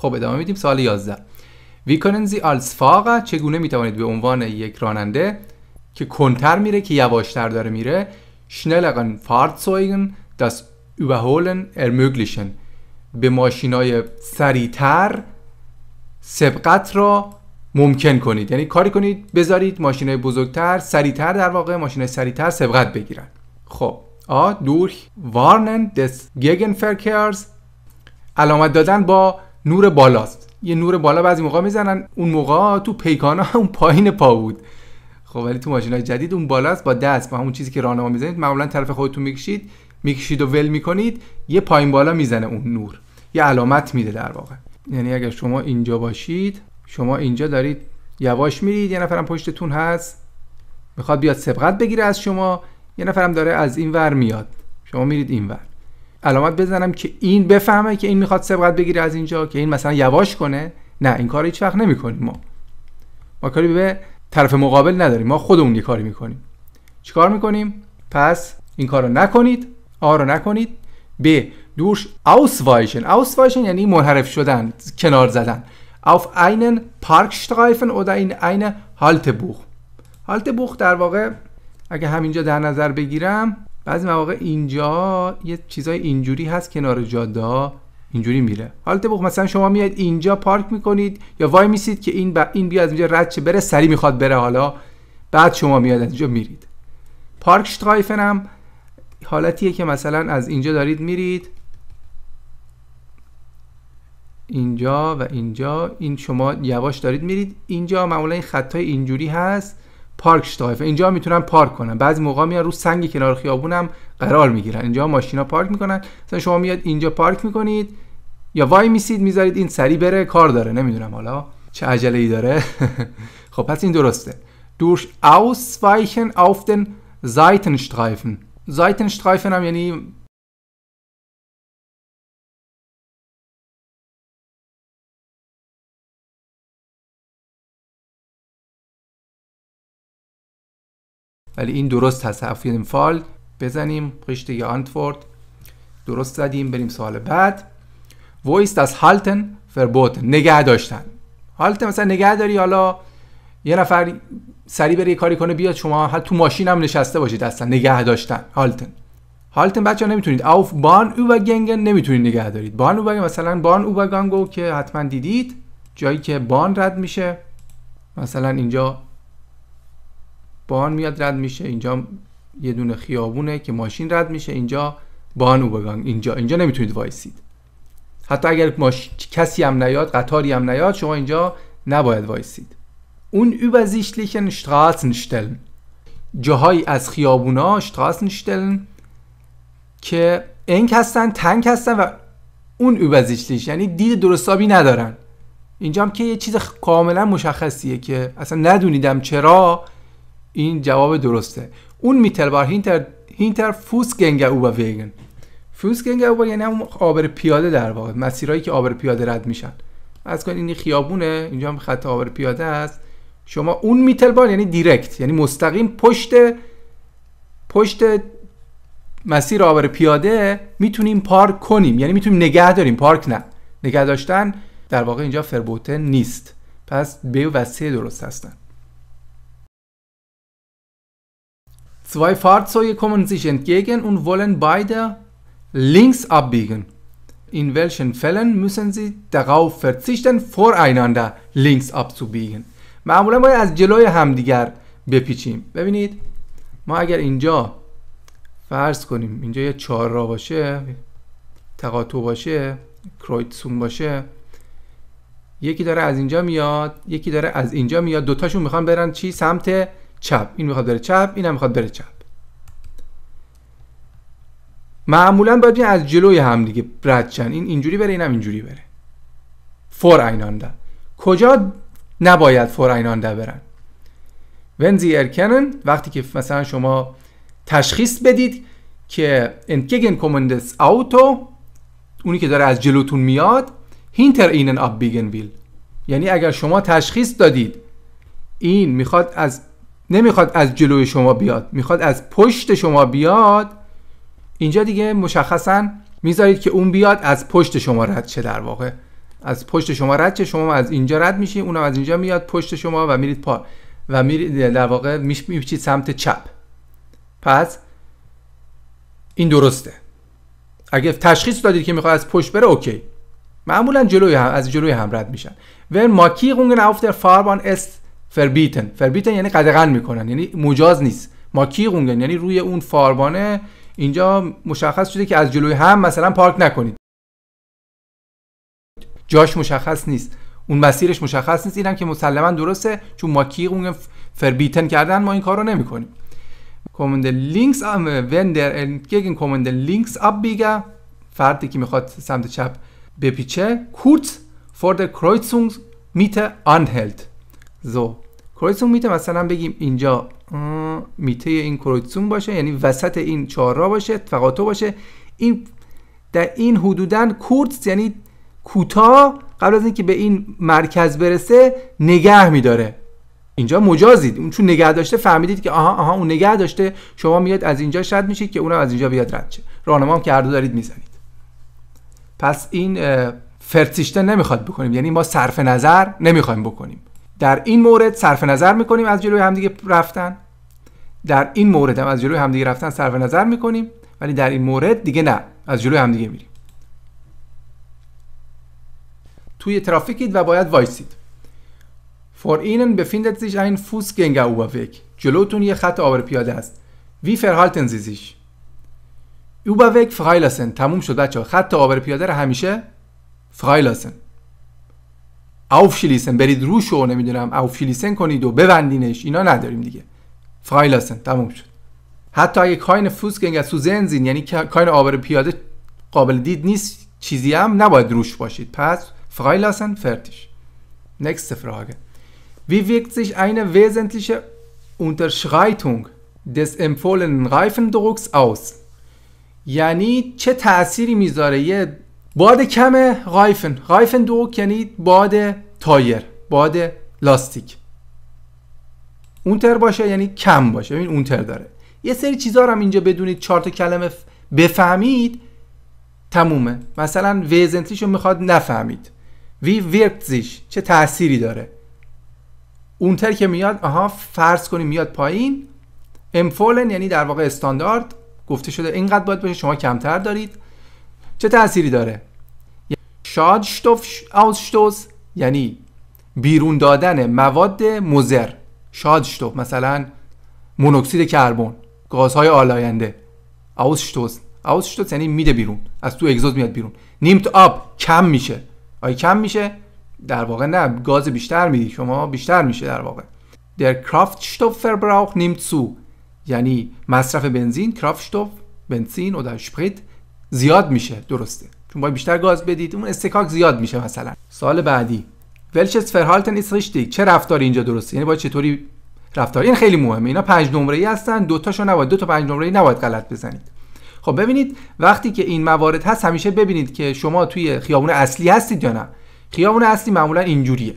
خب ادامه میدیم سال 11 ویکننزی چگونه میتوانید به عنوان یک راننده که کنتر میره که یواشتر داره میره شنلگن فارتزویگن داس اوهولن ermöglichen به سریعتر سبقت را ممکن کنید یعنی کاری کنید بذارید های بزرگتر سریعتر در واقع های سریعتر سبقت بگیرن خب آ دور وارنن دس گگن فرکرز علامت دادن با نور بالاست یه نور بالا بعضی موقع میزنن اون موقع تو پیکانا اون پایین پا بود خب ولی تو ماشینای جدید اون بالاست با دست با همون چیزی که راهنما میزنید معمولا طرف خودتون میکشید میکشید و ول میکنید یه پایین بالا میزنه اون نور یه علامت میده در واقع یعنی اگر شما اینجا باشید شما اینجا دارید یواش میرید یه نفرم پشتتون هست میخواد بیاد سبقت بگیره از شما یه نفرم داره از این ور میاد شما میرید این ور علامت بزنم که این بفهمه که این میخواد سبقت بگیره از اینجا که این مثلا یواش کنه نه این کار هیچ وقت نمیکنیم ما ما کاری به طرف مقابل نداریم ما خودمون یه کاری میکنیم چیکار میکنیم پس این کار رو نکنید آ رو نکنید ب دوش ausweichen وایشن یعنی منحرف شدن کنار زدن auf einen Parkstreifen oder in eine Haltebuch Haltebuch در واقع اگه همینجا در نظر بگیرم بعضی مواقع اینجا یه چیزای اینجوری هست کنار جاده اینجوری میره حالت بخ مثلا شما میاد اینجا پارک میکنید یا وای میسید که این ب... این بیا از اینجا رد چه بره سری میخواد بره حالا بعد شما میاد اینجا میرید پارک شترایفن هم حالتیه که مثلا از اینجا دارید میرید اینجا و اینجا این شما یواش دارید میرید اینجا معمولا این خطای اینجوری هست پارک اینجا میتونن پارک کنن بعضی موقع میان رو سنگ کنار خیابونم قرار میگیرن اینجا ماشینا پارک میکنن مثلا شما میاد اینجا پارک میکنید یا وای میسید میذارید این سری بره کار داره نمیدونم حالا چه عجله ای داره خب پس این درسته durch ausweichen auf den Seitenstreifen Seitenstreifen هم یعنی ولی این درست هست هفین فال بزنیم قشته انتورد درست زدیم بریم سوال بعد وایست از هالتن فربوت نگه داشتن هالتن مثلا نگه داری حالا یه نفر سری بره یه کاری کنه بیاد شما حال تو ماشین هم نشسته باشید اصلا نگه داشتن هالتن هالتن بچه ها نمیتونید اوف بان او گنگن نمیتونید نگه دارید بان او مثلا بان او گنگو که حتما دیدید جایی که بان رد میشه مثلا اینجا بان میاد رد میشه اینجا یه دونه خیابونه که ماشین رد میشه اینجا بان اوبگانگ اینجا اینجا نمیتونید وایسید حتی اگر ماش... کسی هم نیاد قطاری هم نیاد شما اینجا نباید وایسید اون übersichtlichen Straßenstellen جاهایی از خیابونا Straßenstellen که انک هستن تنگ هستن و اون übersichtlich یعنی دید درستابی ندارن اینجا هم که یه چیز کاملا مشخصیه که اصلا ندونیدم چرا این جواب درسته اون بار هینتر هینتر فوس گنگ او و ویگن فوس گنگ او یعنی هم آبر پیاده در واقع مسیرهایی که آبر پیاده رد میشن از کن این خیابونه اینجا هم خط آبر پیاده است شما اون میتلبان یعنی دیرکت یعنی مستقیم پشت پشت مسیر آبر پیاده میتونیم پارک کنیم یعنی میتونیم نگه داریم پارک نه نگه داشتن در واقع اینجا فربوته نیست پس به و سه درست هستن Zwei Fahrzeuge kommen sich entgegen und wollen beide links abbiegen. In welchen Fällen müssen Sie darauf معمولا باید از جلوی همدیگر بپیچیم ببینید ما اگر اینجا فرض کنیم اینجا یه چهار باشه تقاطو باشه کرویتسون باشه یکی داره از اینجا میاد یکی داره از اینجا میاد دوتاشون میخوان برن چی سمت چپ این میخواد بره چپ هم میخواد بره چپ معمولا باید از جلوی هم دیگه رد این اینجوری بره هم اینجوری بره فور اینانده کجا نباید فور اینانده برن ونزی ارکنن وقتی که مثلا شما تشخیص بدید که انتگن کومندس اوتو اونی که داره از جلوتون میاد هینتر اینن اب بیگن یعنی اگر شما تشخیص دادید این میخواد از نمیخواد از جلوی شما بیاد میخواد از پشت شما بیاد اینجا دیگه مشخصا میذارید که اون بیاد از پشت شما رد چه در واقع از پشت شما رد چه شما از اینجا رد میشی اونم از اینجا میاد پشت شما و میرید پا و میرید در واقع میپیچید سمت چپ پس این درسته اگه تشخیص دادید که میخواد از پشت بره اوکی معمولا جلوی هم از جلوی هم رد میشن ور ماکی گونگن auf der است. فربیتن فربیتن یعنی قدغن میکنن یعنی مجاز نیست ماکی کیغونگن یعنی روی اون فاربانه اینجا مشخص شده که از جلوی هم مثلا پارک نکنید جاش مشخص نیست اون مسیرش مشخص نیست اینم که مسلما درسته چون ماکی فربیتن کردن ما این کارو نمیکنیم کامند لینکس ون در گگن کامند لینکس اپ فردی که میخواد سمت چپ بپیچه کورت فور در کرویتسونگ میت آنهلت زو کرویتسون میته مثلا بگیم اینجا میته این کرویتسون باشه یعنی وسط این چهارراه باشه تقاطع باشه این در این حدودن کورتس یعنی کوتاه قبل از اینکه به این مرکز برسه نگه میداره اینجا مجازید اون چون نگه داشته فهمیدید که آها آها اون نگه داشته شما میاد از اینجا شد میشید که اونم از اینجا بیاد رد شه راهنما هم که هر دو دارید میزنید پس این فرتیشته نمیخواد بکنیم یعنی ما صرف نظر نمیخوایم بکنیم در این مورد صرف نظر میکنیم از جلوی همدیگه رفتن در این مورد هم از جلوی همدیگه رفتن صرف نظر میکنیم ولی در این مورد دیگه نه از جلوی همدیگه میریم توی ترافیکید و باید وایسید فور اینن این sich ein ویک جلوتون یه خط آبر پیاده است وی verhalten sie sich Überweg freilassen تموم شد بچه خط آبر پیاده رو همیشه آوفشیلیسن برید روش و نمیدونم آوفشیلیسن کنید و ببندینش اینا نداریم دیگه فرایلاسن تموم شد حتی اگه کاین فوسکنگ از سوزنزین یعنی کاین آبر پیاده قابل دید نیست چیزی هم نباید روش باشید پس فرایلاسن فرتیش نکست فراگه Wie wirkt sich eine wesentliche دس امفولن empfohlenen Reifendrucks aus? یعنی چه تأثیری میذاره یه باد کم غایفن غایفن دو یعنی باد تایر باد لاستیک اونتر باشه یعنی کم باشه ببین اونتر داره یه سری چیزها رو هم اینجا بدونید چهار تا کلمه بفهمید تمومه مثلا ویزنتیشو میخواد نفهمید وی ویرتزیش چه تأثیری داره اونتر که میاد آها فرض کنیم میاد پایین امفولن یعنی در واقع استاندارد گفته شده اینقدر باید باشه شما کمتر دارید چه تأثیری داره Schadstoffausstoß یعنی بیرون دادن مواد مزر شادشتوف مثلا مونوکسید کربن گازهای آلاینده آوزشتوس آوزشتوس یعنی میده بیرون از تو اگزوز میاد بیرون نیمت آب کم میشه آیا کم میشه در واقع نه گاز بیشتر میدی شما بیشتر میشه در واقع در کرافتشتوف فربراخ نیمت سو یعنی مصرف بنزین کرافتشتوف بنزین و در شپریت زیاد میشه درسته چون باید بیشتر گاز بدید اون استکاک زیاد میشه مثلا سال بعدی ولچس فرهالتن ایس ریشتیک چه رفتاری اینجا درسته یعنی باید چطوری رفتار این خیلی مهمه اینا پنج نمره ای هستن دو تاشو نباید دو تا پنج نمره ای نباید غلط بزنید خب ببینید وقتی که این موارد هست همیشه ببینید که شما توی خیابون اصلی هستید یا نه خیابون اصلی معمولا اینجوریه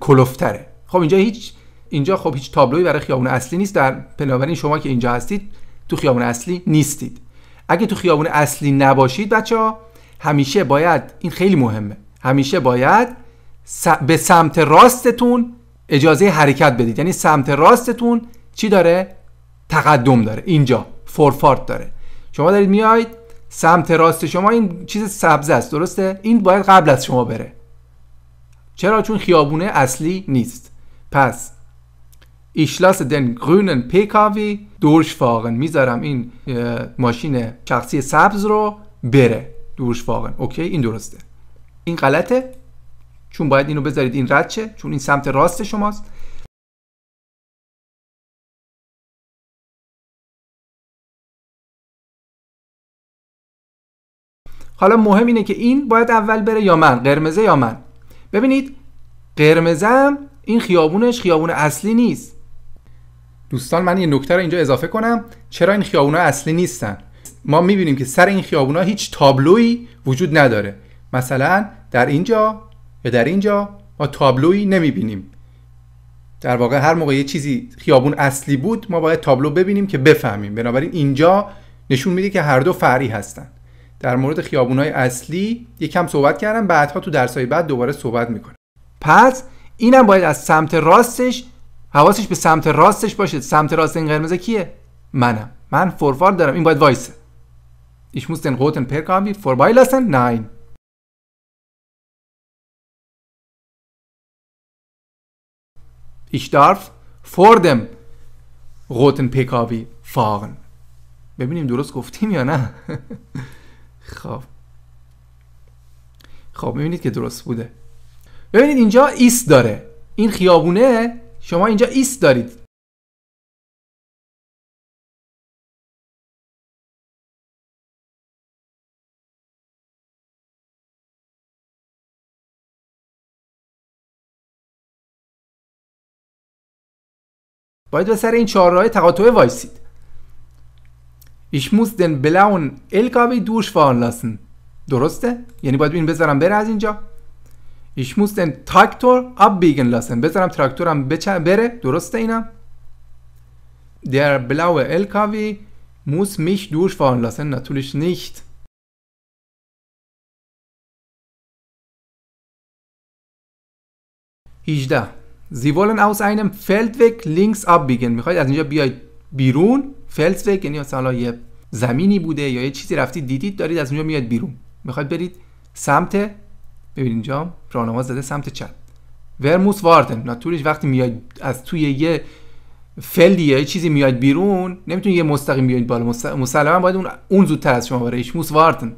کلفتره خب اینجا هیچ اینجا خب هیچ تابلوی برای خیابون اصلی نیست در بنابراین شما که اینجا هستید تو خیابون اصلی نیستید اگه تو خیابون اصلی نباشید بچه ها همیشه باید این خیلی مهمه همیشه باید به سمت راستتون اجازه حرکت بدید یعنی سمت راستتون چی داره تقدم داره اینجا فورفارت داره شما دارید میایید سمت راست شما این چیز سبز است درسته این باید قبل از شما بره چرا چون خیابونه اصلی نیست پس Ich lasse den grünen PKW میذارم این ماشین شخصی سبز رو بره durchfahren اوکی این درسته این غلطه چون باید اینو بذارید این رد چون این سمت راست شماست حالا مهم اینه که این باید اول بره یا من قرمزه یا من ببینید قرمزم این خیابونش خیابون اصلی نیست دوستان من یه نکته رو اینجا اضافه کنم چرا این خیابونا اصلی نیستن ما میبینیم که سر این خیابونا هیچ تابلوی وجود نداره مثلا در اینجا یا در اینجا ما تابلویی نمیبینیم در واقع هر موقع یه چیزی خیابون اصلی بود ما باید تابلو ببینیم که بفهمیم بنابراین اینجا نشون میده که هر دو فرعی هستن در مورد های اصلی یکم صحبت کردم بعدها تو درسای بعد دوباره صحبت میکنم پس اینم باید از سمت راستش حواسش به سمت راستش باشه سمت راست این قرمزه کیه منم من فوروارد دارم این باید وایسه Ich muss den roten Perk haben lassen Nein. Ich darf vor dem roten ببینیم درست گفتیم یا نه خب خب میبینید که درست بوده ببینید اینجا ایست داره این خیابونه شما اینجا ایست دارید باید به سر این چهار راه تقاطع وایسید Ich دن بلاون blauen دوش درسته؟ یعنی باید این بذارم بره از اینجا Ich muss den Traktor abbiegen lassen. Bذارم تراکتورم بره. درسته اینم؟ Der blaue LKW muss mich durchfahren lassen. Natürlich nicht. هیجده Sie wollen aus einem Feldweg links abbiegen. میخواید از اینجا بیاید بیرون فلسوگ یعنی مثلا یه زمینی بوده یا یه چیزی رفتید دیدید دارید از اونجا میاد بیرون میخواید برید سمت ببین اینجا راهنما زده سمت چپ ورموس واردن ناتوریش وقتی میاد از توی یه فلدی یا چیزی میاد بیرون نمیتونی یه مستقیم بیاید بالا مسلما باید اون اون زودتر از شما برایش موس واردن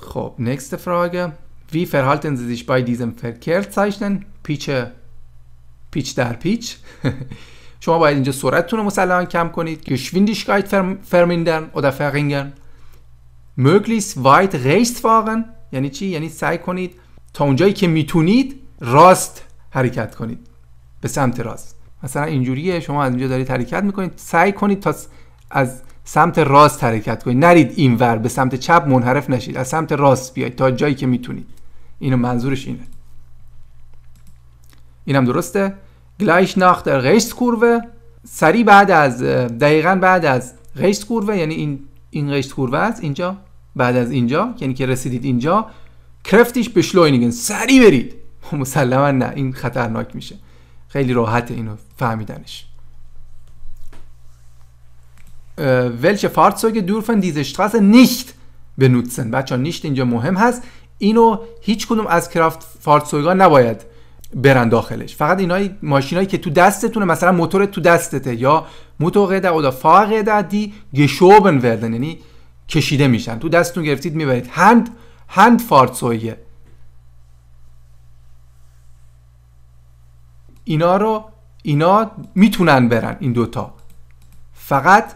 خب نکست فراغه wie verhalten sie sich bei diesem Verkehrszeichen پیچ پیچ در پیچ شما باید اینجا سرعتتون رو مسلما کم کنید Geschwindigkeit vermindern oder verringern möglichst weit rechts fahren یعنی چی یعنی سعی کنید تا اونجایی که میتونید راست حرکت کنید به سمت راست مثلا اینجوریه شما از اینجا دارید حرکت میکنید سعی کنید تا از سمت راست حرکت کنید نرید اینور به سمت چپ منحرف نشید از سمت راست بیاید تا جایی که میتونید اینو منظورش اینه اینم درسته گلایش ناخ در کوروه سری بعد از دقیقا بعد از کوروه یعنی این این کوروه است اینجا بعد از اینجا یعنی که رسیدید اینجا کرفتیش به شلوینیگن سریع برید مسلما نه این خطرناک میشه خیلی راحته اینو فهمیدنش ولچه فارتسوگ دورفن diese Straße نیشت بنوتسن بچه ها نیشت اینجا مهم هست اینو هیچ کدوم از کرافت فارتزوگا نباید برن داخلش فقط اینای ماشینایی که تو دستتونه مثلا موتور تو دستته یا موتور او اودا فاقه دی گشوبن وردن یعنی کشیده میشن تو دستتون گرفتید میبرید هند هند فارسویه اینا رو اینا میتونن برن این دوتا فقط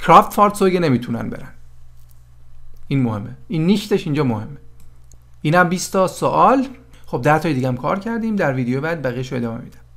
کرافت فارسویه نمیتونن برن این مهمه این نیشتش اینجا مهمه اینم 20 تا سوال خب ده تا دیگه هم کار کردیم در ویدیو بعد بقیه شو ادامه میدم